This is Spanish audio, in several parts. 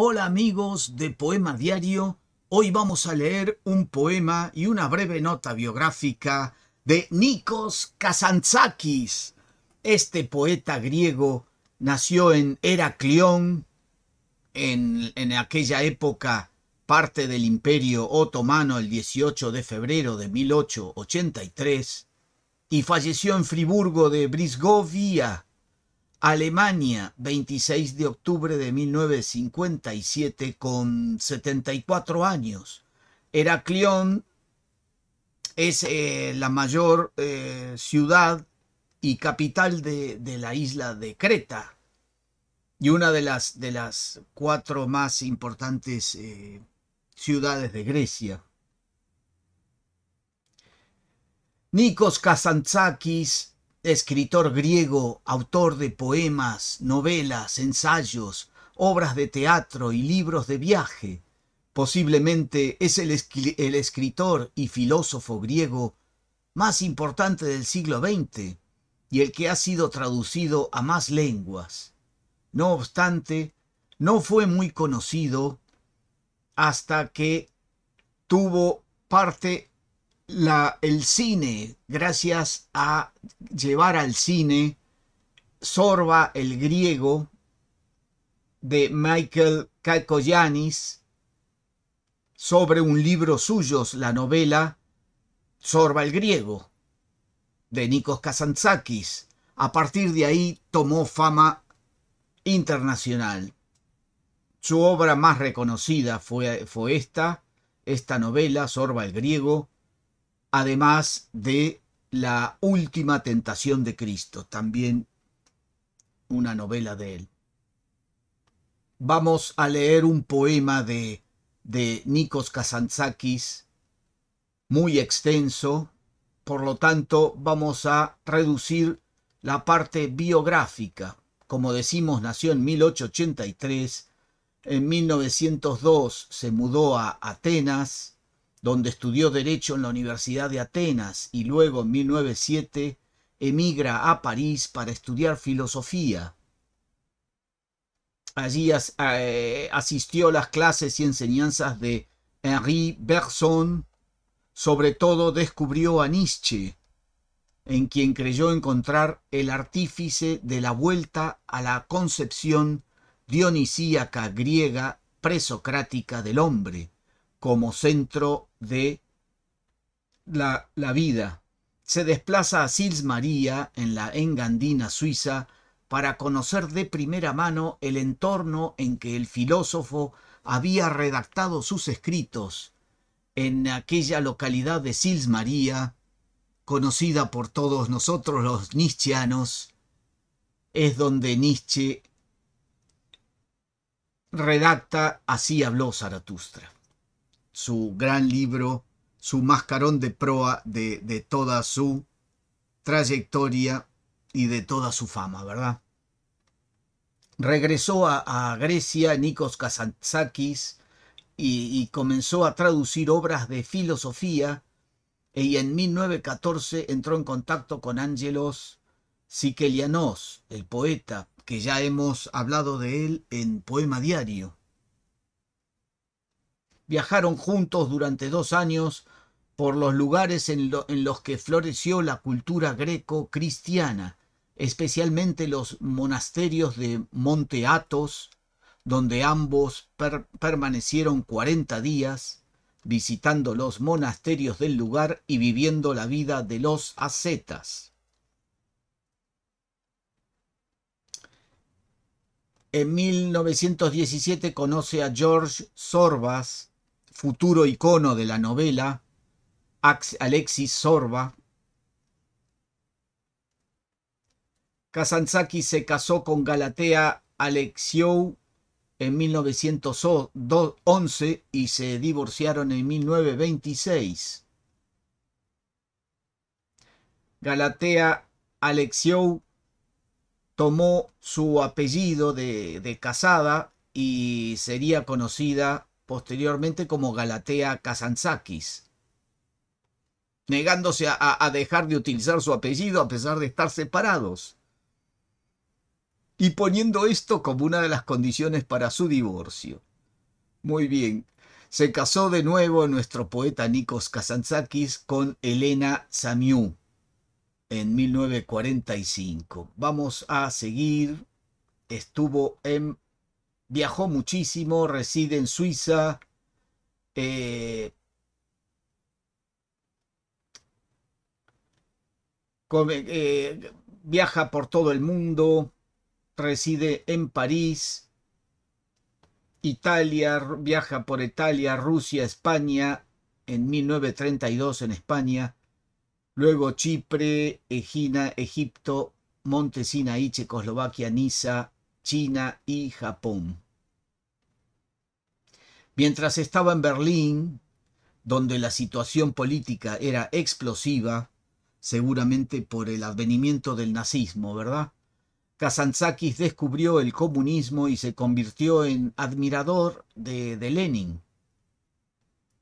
Hola amigos de Poema Diario, hoy vamos a leer un poema y una breve nota biográfica de Nikos Kazantzakis. Este poeta griego nació en Heraclión, en, en aquella época parte del Imperio Otomano el 18 de febrero de 1883, y falleció en Friburgo de Brisgovia Alemania, 26 de octubre de 1957, con 74 años. Heraclión es eh, la mayor eh, ciudad y capital de, la isla de Creta y una de las, de las cuatro más importantes eh, ciudades de Grecia. Nikos Kazantzakis escritor griego, autor de poemas, novelas, ensayos, obras de teatro y libros de viaje. Posiblemente es el, el, escritor y filósofo griego más importante del siglo XX y el que ha sido traducido a más lenguas. No obstante, no fue muy conocido hasta que tuvo parte el cine, gracias a llevar al cine Sorba el griego de Michael Kalkoyanis sobre un libro suyo, la novela Sorba el griego de Nikos Kazantzakis. A partir de ahí tomó fama internacional. Su obra más reconocida fue, fue esta, esta novela, Sorba el griego, además de La Última Tentación de Cristo, también una novela de él. Vamos a leer un poema de, de Nikos Kazantzakis, muy extenso, por lo tanto vamos a reducir la parte biográfica. Como decimos, nació en 1883, en 1902 se mudó a Atenas, donde estudió Derecho en la Universidad de Atenas y luego en 1907 emigra a París para estudiar filosofía. Allí eh, asistió a las clases y enseñanzas de Henri Bergson, sobre todo descubrió a Nietzsche, en quien creyó encontrar el artífice de la vuelta a la concepción dionisíaca griega presocrática del hombre como centro de la, vida. Se desplaza a Sils María en la Engandina suiza para conocer de primera mano el entorno en que el filósofo había redactado sus escritos en aquella localidad de Sils María, conocida por todos nosotros los nietzscheanos, es donde Nietzsche redacta Así habló Zaratustra su gran libro, su mascarón de proa de, toda su trayectoria y de toda su fama, ¿verdad? Regresó a, Grecia Nikos Kazantzakis y, y, comenzó a traducir obras de filosofía e, y en 1914 entró en contacto con Ángelos Sikelianos, el poeta, que ya hemos hablado de él en Poema Diario viajaron juntos durante dos años por los lugares en, los que floreció la cultura greco-cristiana, especialmente los monasterios de Monte Athos, donde ambos permanecieron 40 días, visitando los monasterios del lugar y viviendo la vida de los ascetas. En 1917 conoce a George Sorbas, futuro icono de la novela, Alexis Sorba. Kazantzaki se casó con Galatea Alexiou en 1911 y se divorciaron en 1926. Galatea Alexiou tomó su apellido de, de casada y sería conocida posteriormente como Galatea Kazantzakis, negándose a, dejar de utilizar su apellido a pesar de estar separados, y poniendo esto como una de las condiciones para su divorcio. Muy bien, se casó de nuevo nuestro poeta Nikos Kazantzakis con Elena Samiú en 1945. Vamos a seguir. Estuvo en viajó muchísimo, reside en Suiza. Eh, eh, viaja por todo el mundo, reside en París, Italia, viaja por Italia, Rusia, España, en 1932 en España, luego Chipre, Egina, Egipto, Montesina y Checoslovaquia, Niza, China y Japón. Mientras estaba en Berlín, donde la situación política era explosiva, seguramente por el advenimiento del nazismo, ¿verdad? Kazantzakis descubrió el comunismo y se convirtió en admirador de, Lenin.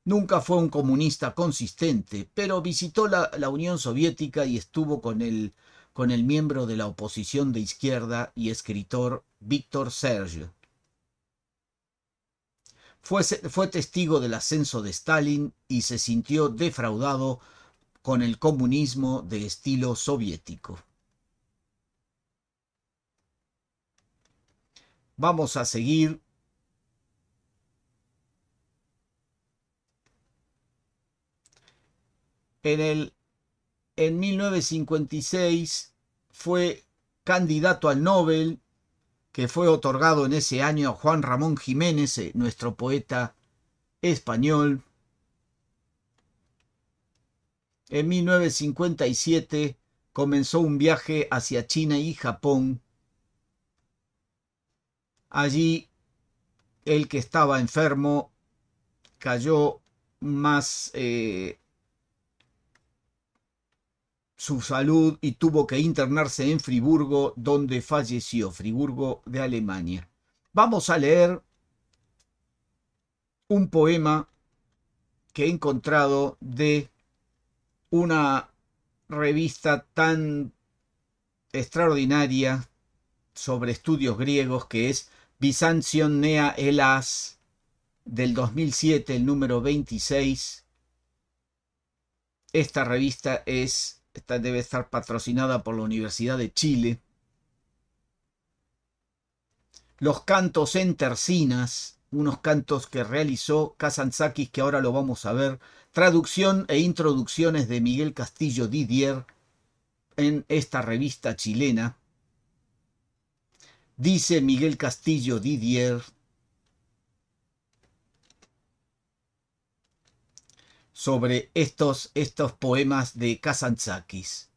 Nunca fue un comunista consistente, pero visitó la, Unión Soviética y estuvo con él con el miembro de la oposición de izquierda y escritor Víctor Sergio. Fue, fue testigo del ascenso de Stalin y se sintió defraudado con el comunismo de estilo soviético. Vamos a seguir en el en 1956 fue candidato al Nobel, que fue otorgado en ese año a Juan Ramón Jiménez, eh, nuestro poeta español. En 1957 comenzó un viaje hacia China y Japón. Allí el que estaba enfermo cayó más eh, su salud y tuvo que internarse en Friburgo, donde falleció, Friburgo de Alemania. Vamos a leer un poema que he encontrado de una revista tan extraordinaria sobre estudios griegos que es Byzantion Nea Elas del 2007, el número 26. Esta revista es esta debe estar patrocinada por la Universidad de Chile. Los cantos en tercinas, unos cantos que realizó Kazantzakis, que ahora lo vamos a ver. Traducción e introducciones de Miguel Castillo Didier en esta revista chilena. Dice Miguel Castillo Didier, sobre estos, estos poemas de Kazantzakis.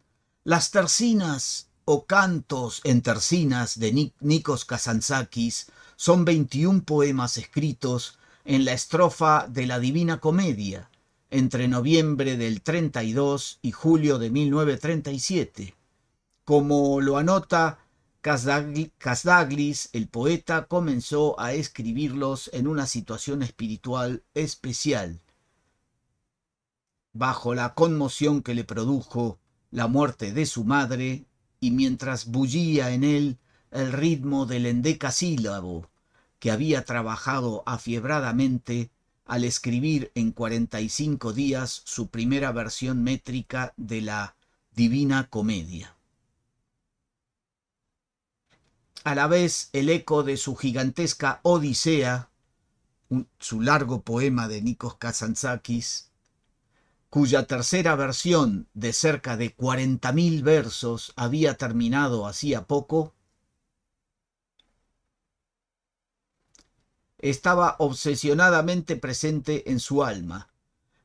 Las tercinas o cantos en tercinas de Nikos Kazantzakis son 21 poemas escritos en la estrofa de la Divina Comedia entre noviembre del 32 y julio de 1937. Como lo anota Kazdaglis, el poeta comenzó a escribirlos en una situación espiritual especial bajo la conmoción que le produjo la muerte de su madre y mientras bullía en él el ritmo del endecasílabo que había trabajado afiebradamente al escribir en 45 días su primera versión métrica de la Divina Comedia. A la vez el eco de su gigantesca Odisea, su largo poema de Nikos Kazantzakis, cuya tercera versión de cerca de 40.000 versos había terminado hacía poco, estaba obsesionadamente presente en su alma,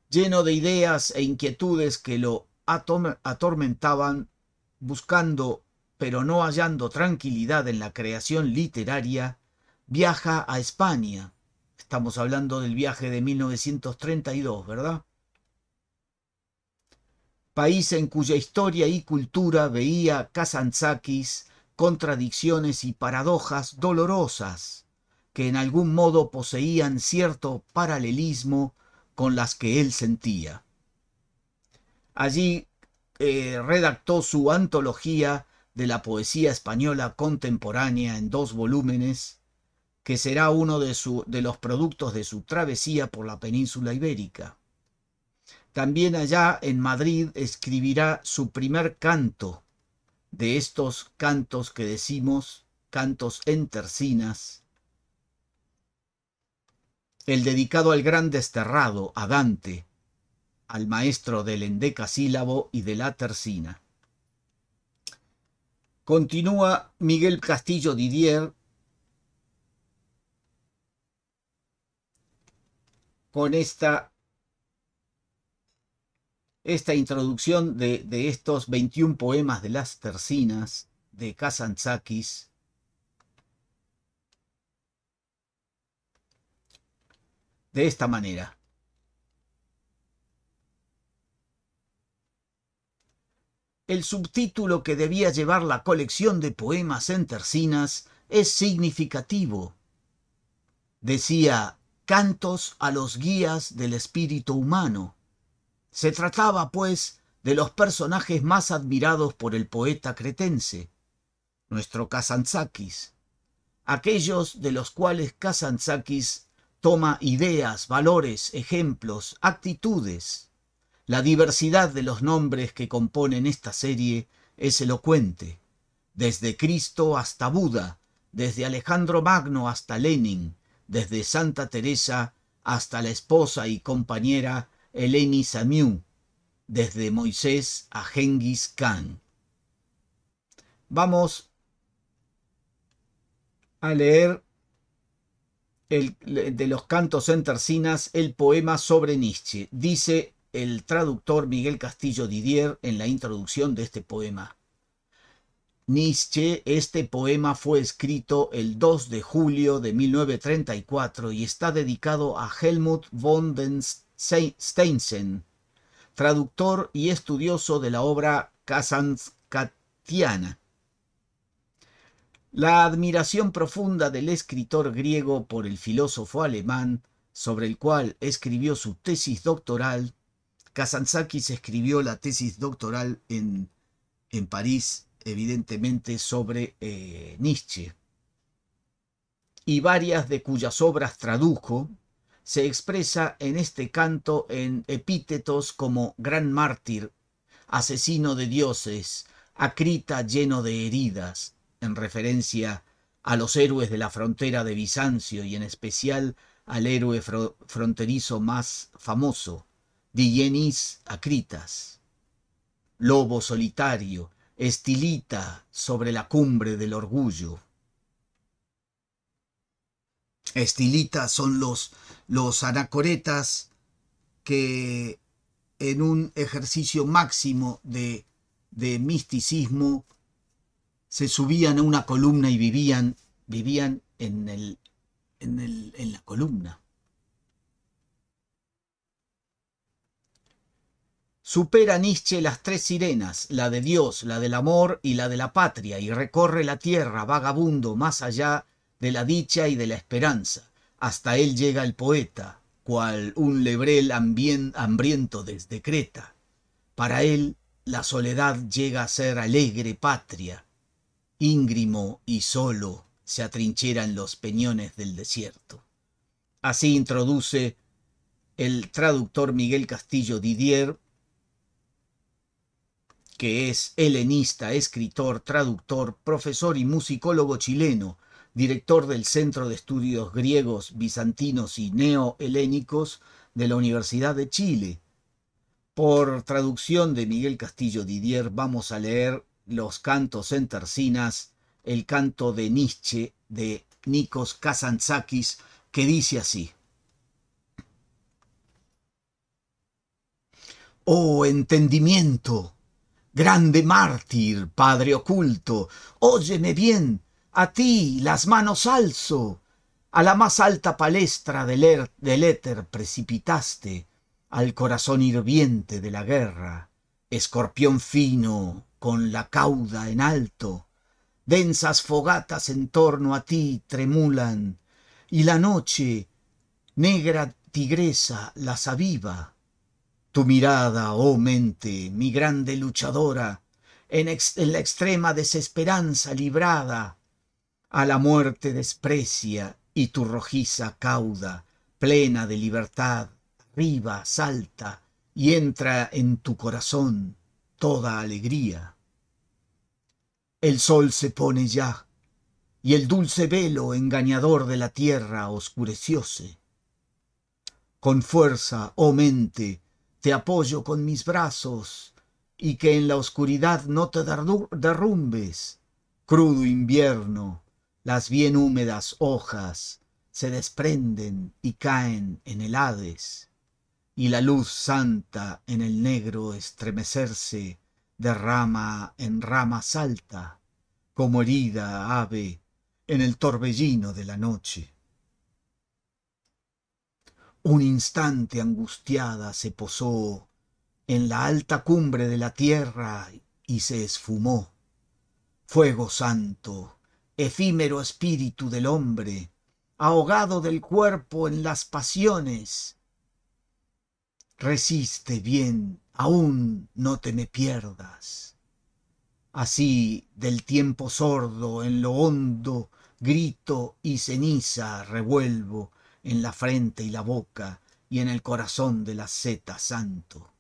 lleno de ideas e inquietudes que lo atormentaban, buscando, pero no hallando tranquilidad en la creación literaria, viaja a España. Estamos hablando del viaje de 1932, ¿verdad? país en cuya historia y cultura veía Kazantzakis contradicciones y paradojas dolorosas que en algún modo poseían cierto paralelismo con las que él sentía. Allí eh, redactó su antología de la poesía española contemporánea en dos volúmenes, que será uno de los productos de su travesía por la península ibérica. También allá en Madrid escribirá su primer canto de estos cantos que decimos cantos en tercinas, el dedicado al gran desterrado, a Dante, al maestro del endecasílabo y de la tercina. Continúa Miguel Castillo Didier con esta esta introducción de, estos 21 poemas de las tercinas de Kazantzakis. De esta manera. El subtítulo que debía llevar la colección de poemas en tercinas es significativo. Decía, Cantos a los guías del espíritu humano se trataba, pues, de los personajes más admirados por el poeta cretense, nuestro Kazantzakis, aquellos de los cuales Kazantzakis toma ideas, valores, ejemplos, actitudes. La diversidad de los nombres que componen esta serie es elocuente, desde Cristo hasta Buda, desde Alejandro Magno hasta Lenin, desde Santa Teresa hasta la esposa y compañera Eleni Samiu, desde Moisés a Genghis Khan. Vamos a leer el, de los cantos en tercinas el poema sobre Nietzsche. Dice el traductor Miguel Castillo Didier en la introducción de este poema. Nietzsche, este poema fue escrito el 2 de julio de 1934 y está dedicado a Helmut von den Steinsen, traductor y estudioso de la obra Kazanskatiana. La admiración profunda del escritor griego por el filósofo alemán, sobre el cual escribió su tesis doctoral, Kazantzakis escribió la tesis doctoral en, en París, evidentemente sobre eh, Nietzsche, y varias de cuyas obras tradujo, se expresa en este canto en epítetos como gran mártir, asesino de dioses, acrita lleno de heridas, en referencia a los héroes de la frontera de Bizancio y en especial al héroe fronterizo más famoso, Digenis Acritas. Lobo solitario, estilita sobre la cumbre del orgullo, estilitas, son los, los anacoretas que en un ejercicio máximo de, misticismo se subían a una columna y vivían, vivían en, el, en, el, en la columna. Supera Nietzsche las tres sirenas, la de Dios, la del amor y la de la patria, y recorre la tierra vagabundo más allá de la dicha y de la esperanza. Hasta él llega el poeta, cual un lebrel hambriento desde Creta. Para él la soledad llega a ser alegre patria. Íngrimo y solo se atrincheran los peñones del desierto. Así introduce el traductor Miguel Castillo Didier, que es helenista, escritor, traductor, profesor y musicólogo chileno, director del Centro de Estudios Griegos, Bizantinos y Neo-Helénicos de la Universidad de Chile. Por traducción de Miguel Castillo Didier vamos a leer los cantos en tercinas, el canto de Nietzsche de Nikos Kazantzakis, que dice así. Oh entendimiento, grande mártir, padre oculto, óyeme bien a ti las manos alzo, a la más alta palestra er, del, éter precipitaste, al corazón hirviente de la guerra, escorpión fino con la cauda en alto, densas fogatas en torno a ti tremulan, y la noche, negra tigresa, las aviva. Tu mirada, oh mente, mi grande luchadora, en la extrema desesperanza librada, a la muerte desprecia y tu rojiza cauda, plena de libertad, arriba salta y entra en tu corazón toda alegría. El sol se pone ya y el dulce velo engañador de la tierra oscurecióse. Con fuerza, oh mente, te apoyo con mis brazos y que en la oscuridad no te derrumbes, crudo invierno, las bien húmedas hojas se desprenden y caen en el Hades, y la luz santa en el negro estremecerse de rama en rama salta, como herida ave en el torbellino de la noche. Un instante angustiada se posó en la alta cumbre de la tierra y se esfumó. Fuego santo, efímero espíritu del hombre, ahogado del cuerpo en las pasiones. Resiste bien, aún no te me pierdas. Así del tiempo sordo en lo hondo grito y ceniza revuelvo en la frente y la boca y en el corazón de la seta santo.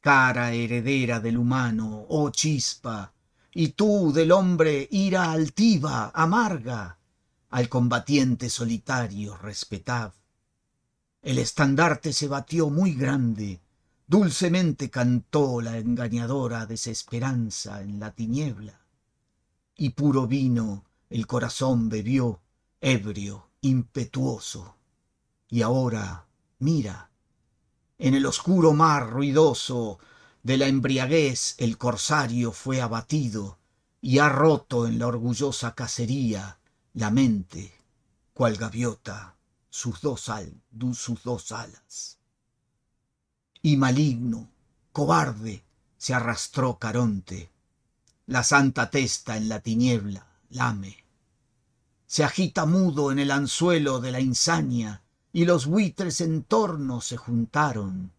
Cara heredera del humano, oh chispa, y tú del hombre ira altiva, amarga, al combatiente solitario respetad El estandarte se batió muy grande, dulcemente cantó la engañadora desesperanza en la tiniebla, y puro vino el corazón bebió, ebrio, impetuoso. Y ahora, mira, en el oscuro mar ruidoso, de la embriaguez el corsario fue abatido y ha roto en la orgullosa cacería la mente, cual gaviota, sus dos, al, sus dos alas. Y maligno, cobarde, se arrastró Caronte, la santa testa en la tiniebla lame. Se agita mudo en el anzuelo de la insania, y los buitres en torno se juntaron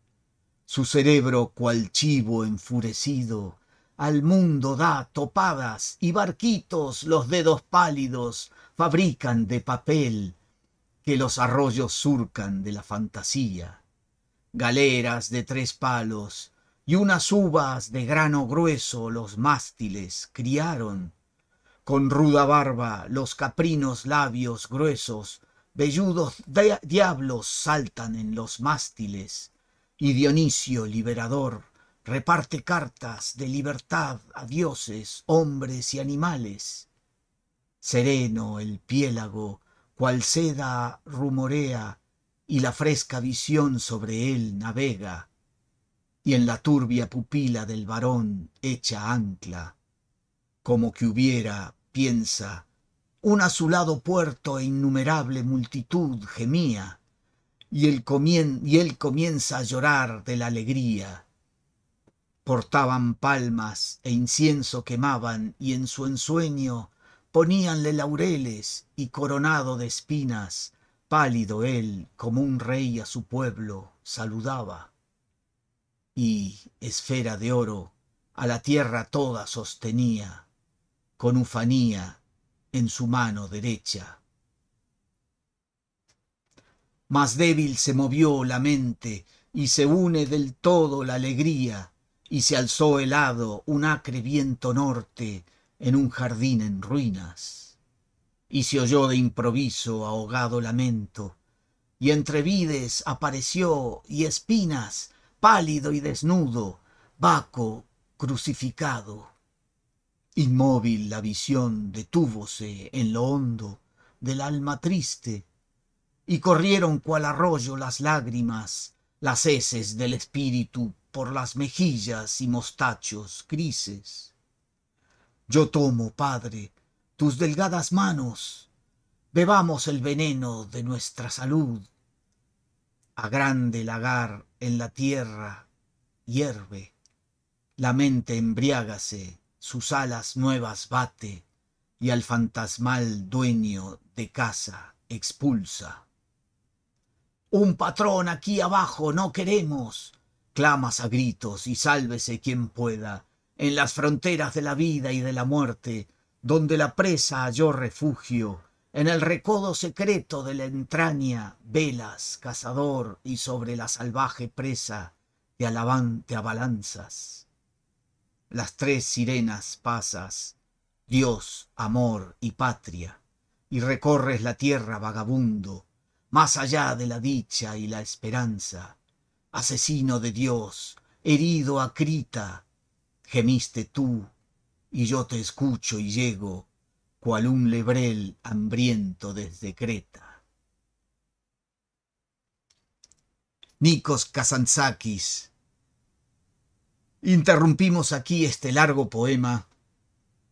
su cerebro, cual chivo enfurecido, al mundo da topadas y barquitos los dedos pálidos fabrican de papel que los arroyos surcan de la fantasía. Galeras de tres palos y unas uvas de grano grueso los mástiles criaron. Con ruda barba los caprinos labios gruesos, velludos diablos saltan en los mástiles y Dionisio liberador reparte cartas de libertad a dioses, hombres y animales. Sereno el piélago, cual seda rumorea, y la fresca visión sobre él navega, y en la turbia pupila del varón echa ancla, como que hubiera, piensa, un azulado puerto e innumerable multitud gemía, y él, comienza a llorar de la alegría. Portaban palmas e incienso quemaban y en su ensueño poníanle laureles y coronado de espinas, pálido él como un rey a su pueblo saludaba. Y, esfera de oro, a la tierra toda sostenía, con ufanía en su mano derecha más débil se movió la mente y se une del todo la alegría y se alzó helado un acre viento norte en un jardín en ruinas y se oyó de improviso ahogado lamento y entre vides apareció y espinas pálido y desnudo baco crucificado inmóvil la visión detúvose en lo hondo del alma triste y corrieron cual arroyo las lágrimas, las heces del espíritu por las mejillas y mostachos grises. Yo tomo, Padre, tus delgadas manos, bebamos el veneno de nuestra salud. A grande lagar en la tierra hierve, la mente embriágase, sus alas nuevas bate, y al fantasmal dueño de casa expulsa un patrón aquí abajo, no queremos. Clamas a gritos y sálvese quien pueda, en las fronteras de la vida y de la muerte, donde la presa halló refugio, en el recodo secreto de la entraña, velas, cazador, y sobre la salvaje presa, te alabante abalanzas. Las tres sirenas pasas, Dios, amor y patria, y recorres la tierra vagabundo, más allá de la dicha y la esperanza. Asesino de Dios, herido a Crita, gemiste tú, y yo te escucho y llego, cual un lebrel hambriento desde Creta. Nikos Kazantzakis. Interrumpimos aquí este largo poema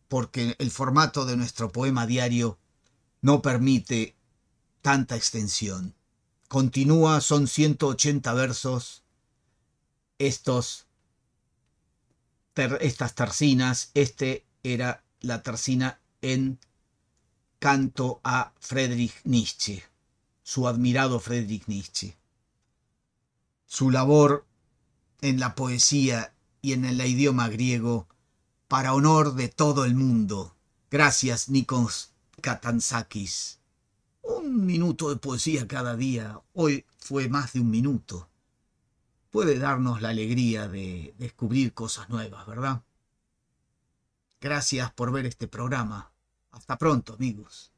porque el formato de nuestro poema diario no permite tanta extensión. Continúa, son 180 versos. Estos, estas tarcinas, este era la tarcina en canto a Friedrich Nietzsche, su admirado Friedrich Nietzsche. Su labor en la poesía y en el idioma griego, para honor de todo el mundo. Gracias, Nikos Katanzakis. Un minuto de poesía cada día, hoy fue más de un minuto, puede darnos la alegría de descubrir cosas nuevas, ¿verdad? Gracias por ver este programa. Hasta pronto, amigos.